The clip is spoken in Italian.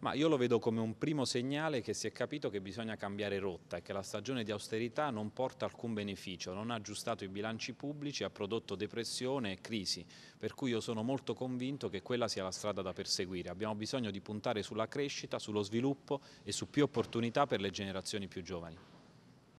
Ma io lo vedo come un primo segnale che si è capito che bisogna cambiare rotta e che la stagione di austerità non porta alcun beneficio, non ha aggiustato i bilanci pubblici, ha prodotto depressione e crisi, per cui io sono molto convinto che quella sia la strada da perseguire. Abbiamo bisogno di puntare sulla crescita, sullo sviluppo e su più opportunità per le generazioni più giovani.